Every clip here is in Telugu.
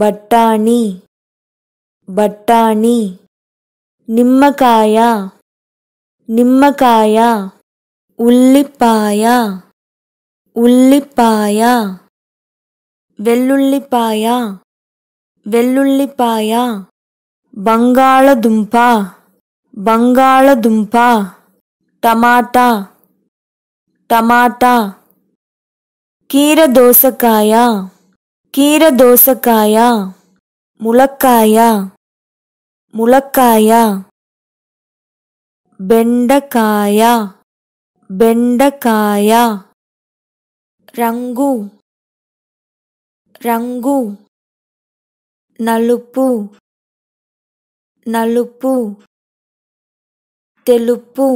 ಬಟ್ಟಾಣಿ ಬಟ್ಟಾಣಿ ನಿಮ್ಮಕಾಯ ನಿಮ್ಮಕಾಯ ఉల్లిపాయ ఉల్లిపాయ వెల్లుల్లిపాయ వెల్లుల్లిపాయ బంగాళదుంప బంగాళదుంప టమాటా టమాటా కీర దోసకాయ కీర దోసకాయ ములక్కాయ ములక్కాయ బెండకాయ బెండకాయ రంగు రంగు నలుపు నలుపు తెలుపు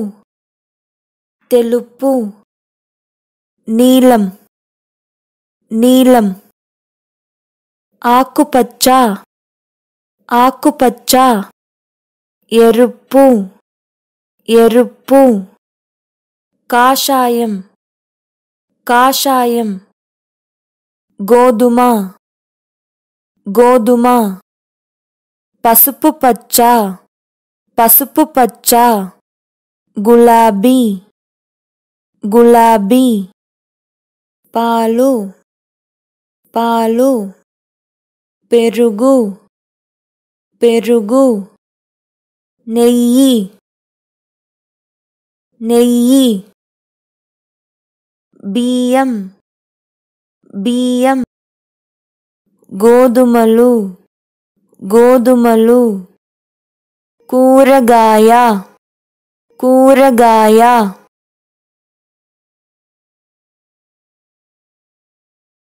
తెలుపు నీలం నీలం ఆకుపచ్చ ఆకుపచ్చ ఎరుపు ఎరుపు కాషాయం కాషాయం గోధుమ గోధుమ పసుపు పచ్చ పసుపు పచ్చ గులాబీ గులాబీ పాలు పాలు పెరుగు పెరుగు నెయ్యి నెయ్యి బియ్యం బియ్యం గోధుమలు గోధుమలు కూరగాయ కూరగాయ